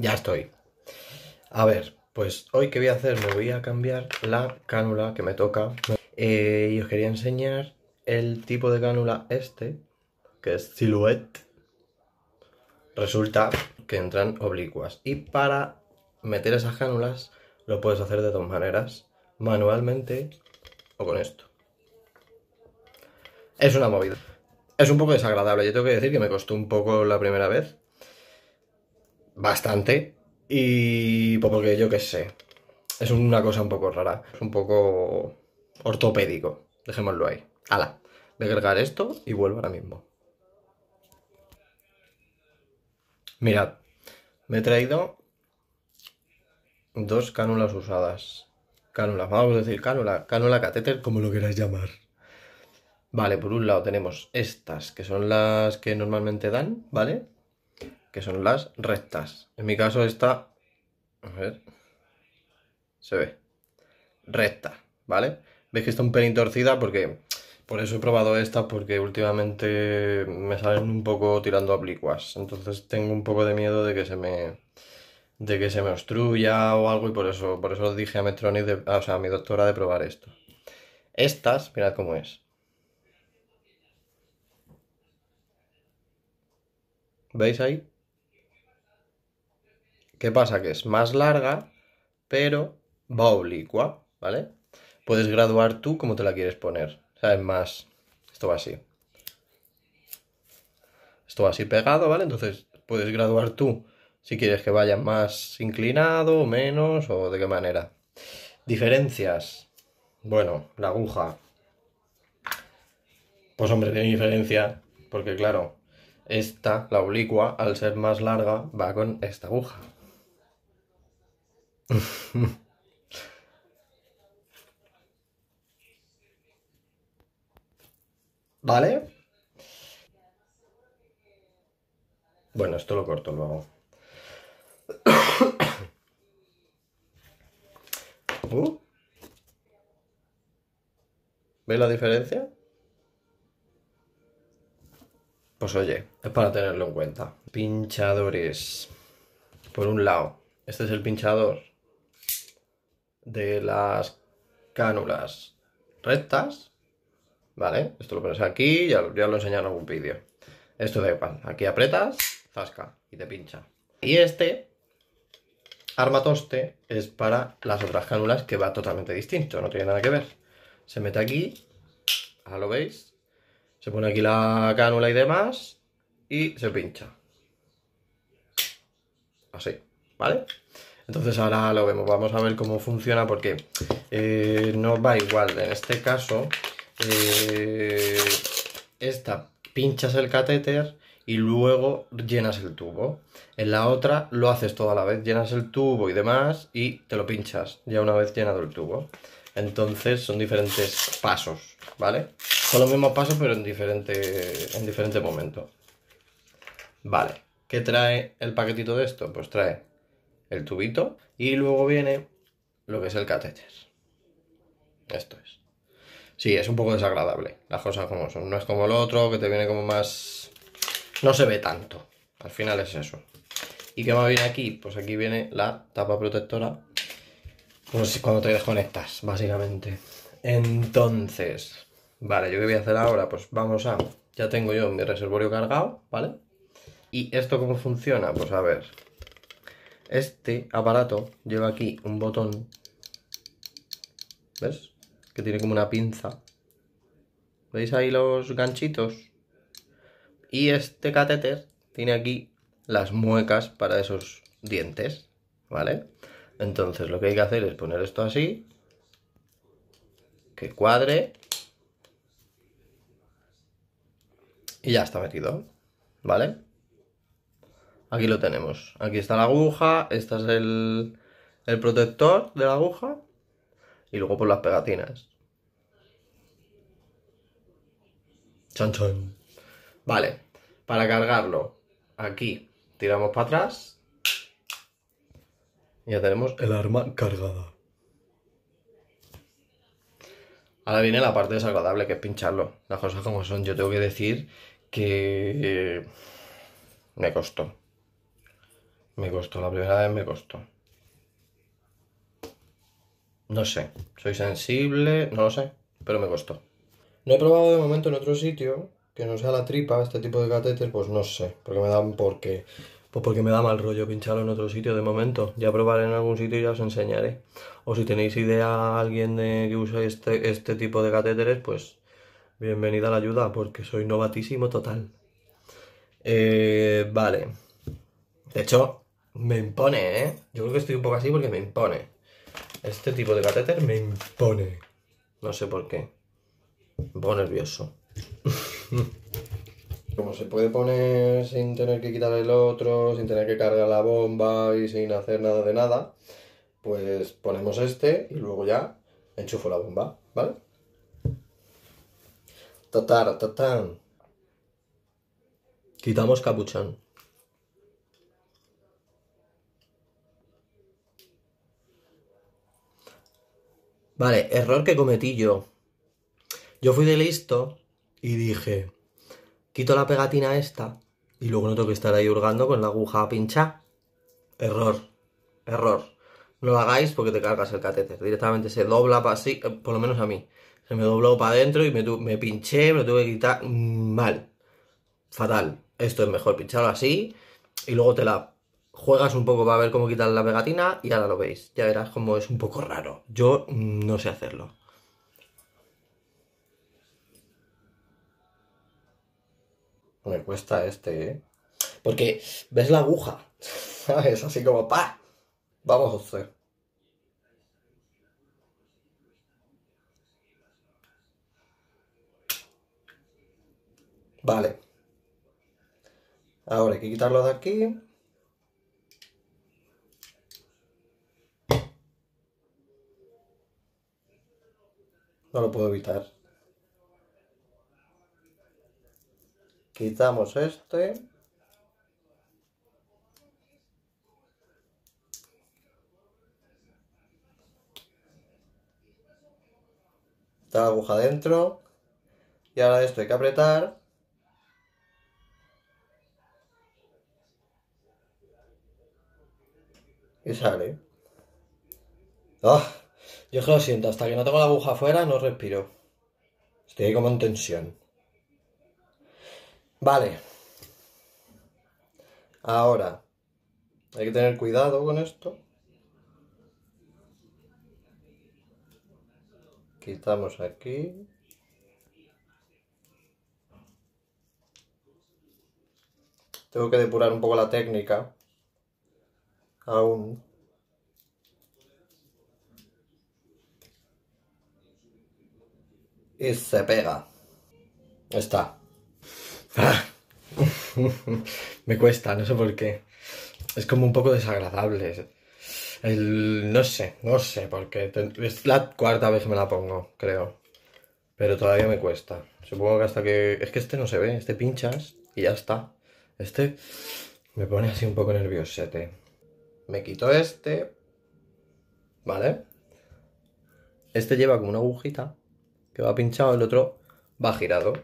Ya estoy. A ver, pues hoy que voy a hacer, me voy a cambiar la cánula que me toca. Eh, y os quería enseñar el tipo de cánula este, que es Silhouette. Resulta que entran oblicuas. Y para meter esas cánulas lo puedes hacer de dos maneras. Manualmente o con esto. Es una movida. Es un poco desagradable. Yo tengo que decir que me costó un poco la primera vez bastante. Y pues porque yo qué sé, es una cosa un poco rara, es un poco ortopédico, dejémoslo ahí. Hala, voy a cargar esto y vuelvo ahora mismo. Mirad, me he traído dos cánulas usadas. Cánulas, vamos a decir cánula, cánula catéter, como lo queráis llamar. Vale, por un lado tenemos estas, que son las que normalmente dan, ¿vale? que son las rectas. En mi caso esta, a ver, se ve, recta, ¿vale? Veis que está un pelín torcida porque, por eso he probado esta, porque últimamente me salen un poco tirando oblicuas. Entonces tengo un poco de miedo de que se me, de que se me obstruya o algo y por eso, por eso dije a Metronic, o sea, a mi doctora de probar esto. Estas, mirad cómo es. ¿Veis ahí? ¿Qué pasa? Que es más larga, pero va oblicua, ¿vale? Puedes graduar tú como te la quieres poner. O sea, es más... Esto va así. Esto va así pegado, ¿vale? Entonces puedes graduar tú si quieres que vaya más inclinado, menos o de qué manera. Diferencias. Bueno, la aguja. Pues hombre, tiene diferencia, porque claro, esta, la oblicua, al ser más larga, va con esta aguja. ¿Vale? Bueno, esto lo corto luego. ¿Uh? ve la diferencia? Pues oye, es para tenerlo en cuenta. Pinchadores. Por un lado, este es el pinchador de las cánulas rectas, ¿vale? Esto lo pones aquí, ya, lo he enseñado en algún vídeo. Esto da igual, aquí apretas, zasca y te pincha. Y este armatoste es para las otras cánulas que va totalmente distinto, no tiene nada que ver. Se mete aquí, ya lo veis, se pone aquí la cánula y demás y se pincha. Así, ¿vale? Entonces ahora lo vemos, vamos a ver cómo funciona porque nos eh, no va igual. En este caso, eh, esta pinchas el catéter y luego llenas el tubo. En la otra lo haces toda la vez, llenas el tubo y demás y te lo pinchas ya una vez llenado el tubo. Entonces son diferentes pasos, ¿vale? Son los mismos pasos pero en diferente, en diferente momento. Vale, ¿qué trae el paquetito de esto? Pues trae el tubito, y luego viene lo que es el catéter. Esto es. Sí, es un poco desagradable, las cosas como son. No es como el otro, que te viene como más... No se ve tanto. Al final es eso. ¿Y qué más viene aquí? Pues aquí viene la tapa protectora. Pues cuando te desconectas, básicamente. Entonces, vale, ¿yo qué voy a hacer ahora? Pues vamos a... Ya tengo yo mi reservorio cargado, ¿vale? ¿Y esto cómo funciona? Pues a ver, este aparato lleva aquí un botón, ¿ves? Que tiene como una pinza. ¿Veis ahí los ganchitos? Y este catéter tiene aquí las muecas para esos dientes, ¿vale? Entonces lo que hay que hacer es poner esto así, que cuadre, y ya está metido, ¿vale? Aquí lo tenemos. Aquí está la aguja, este es el, protector de la aguja y luego por pues, las pegatinas. Chan, Vale, para cargarlo, aquí tiramos para atrás. Y ya tenemos el arma cargada. Ahora viene la parte desagradable, que es pincharlo. Las cosas como son. Yo tengo que decir que... Me costó. Me costó, la primera vez me costó. No sé, soy sensible, no lo sé, pero me costó. No he probado de momento en otro sitio que no sea la tripa, este tipo de catéter, pues no sé, porque me dan porque... Pues porque me da mal rollo pincharlo en otro sitio de momento. Ya probaré en algún sitio y ya os enseñaré. O si tenéis idea a alguien de que use este, este tipo de catéteres, pues bienvenida a la ayuda, porque soy novatísimo total. Eh, vale. De hecho, me impone, ¿eh? Yo creo que estoy un poco así porque me impone. Este tipo de catéter me impone. No sé por qué. Me pongo nervioso. Como se puede poner sin tener que quitar el otro, sin tener que cargar la bomba y sin hacer nada de nada, pues ponemos este y luego ya enchufo la bomba, ¿vale? Tatar, tatán. Quitamos capuchón. Vale, error que cometí yo. Yo fui de listo y dije, quito la pegatina esta y luego no tengo que estar ahí hurgando con la aguja pincha. Error, error. No lo hagáis porque te cargas el catéter. Directamente se dobla para así, eh, por lo menos a mí. Se me dobló para adentro y me, pinché, me lo tuve que quitar mm, mal. Fatal. Esto es mejor pincharlo así y luego te la juegas un poco para ver cómo quitar la pegatina y ahora lo veis. Ya verás cómo es un poco raro. Yo mm, no sé hacerlo. Me cuesta este, ¿eh? Porque ves la aguja, ¿sabes? Así como ¡pa! Vamos a hacer. Vale. Ahora hay que quitarlo de aquí. No lo puedo evitar. Quitamos este. Está la aguja dentro. Y ahora esto hay que apretar. Y sale. ¡Ah! Yo lo siento, hasta que no tengo la aguja afuera no respiro. Estoy ahí como en tensión. Vale. Ahora. Hay que tener cuidado con esto. Quitamos aquí. Tengo que depurar un poco la técnica. Aún. y se pega. Está. Ah. Me cuesta, no sé por qué. Es como un poco desagradable. no sé, no sé, por porque es la cuarta vez que me la pongo, creo. Pero todavía me cuesta. Supongo que hasta que... Es que este no se ve, este pinchas y ya está. Este me pone así un poco nerviosete. Me quito este. ¿Vale? Este lleva como una agujita va pinchado, el otro va girado.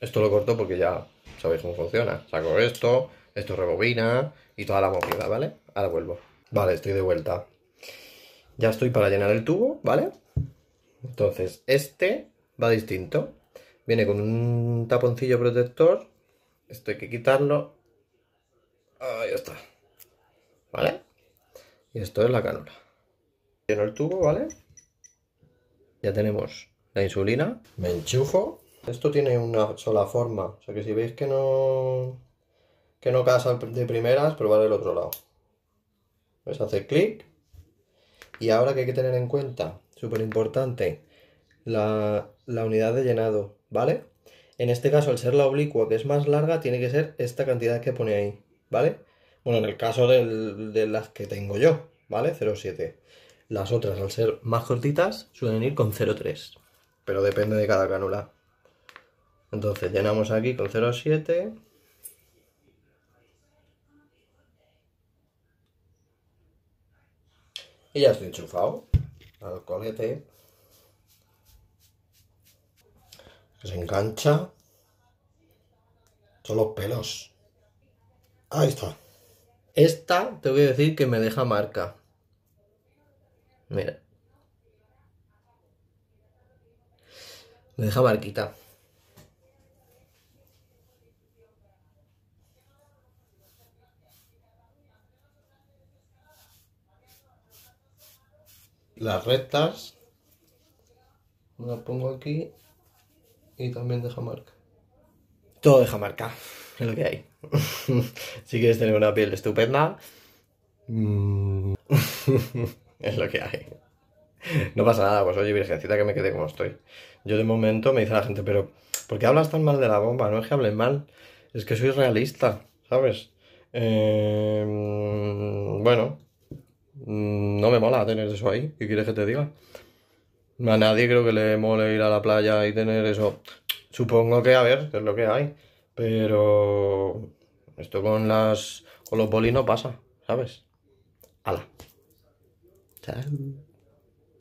Esto lo corto porque ya sabéis cómo funciona. Saco esto, esto rebobina y toda la movida, ¿vale? Ahora vuelvo. Vale, estoy de vuelta. Ya estoy para llenar el tubo, ¿vale? Entonces, este va distinto. Viene con un taponcillo protector. Esto hay que quitarlo. Ahí está. ¿Vale? Y esto es la cánula Lleno el tubo, ¿vale? Ya tenemos la insulina. Me enchufo. Esto tiene una sola forma. O sea que si veis que no. que no casa de primeras, probar el otro lado. Pues hace clic. Y ahora que hay que tener en cuenta, súper importante, la, unidad de llenado, ¿vale? En este caso, al ser la oblicua, que es más larga, tiene que ser esta cantidad que pone ahí, ¿vale? Bueno, en el caso de las que tengo yo, ¿vale? 0,7. Las otras, al ser más cortitas, suelen ir con 0,3. Pero depende de cada cánula. Entonces llenamos aquí con 0,7. Y ya estoy enchufado al colete. Se engancha. Son los pelos. Ahí está. Esta te voy a decir que me deja marca. Mira. deja marquita. Las rectas las pongo aquí y también deja marca. Todo deja marca, es lo que hay. si quieres tener una piel estupenda. es lo que hay. No pasa nada, pues oye, virgencita, que me quede como estoy. Yo de momento me dice la gente, pero ¿por qué hablas tan mal de la bomba? No es que hable mal, es que soy realista, ¿sabes? Em, bueno, mm, no me mola tener eso ahí, ¿qué quieres que te diga? A nadie creo que le mole ir a la playa y tener eso. Supongo que, a ver, es lo que hay. Pero esto con las con los bolis no pasa, ¿sabes? Ala. time.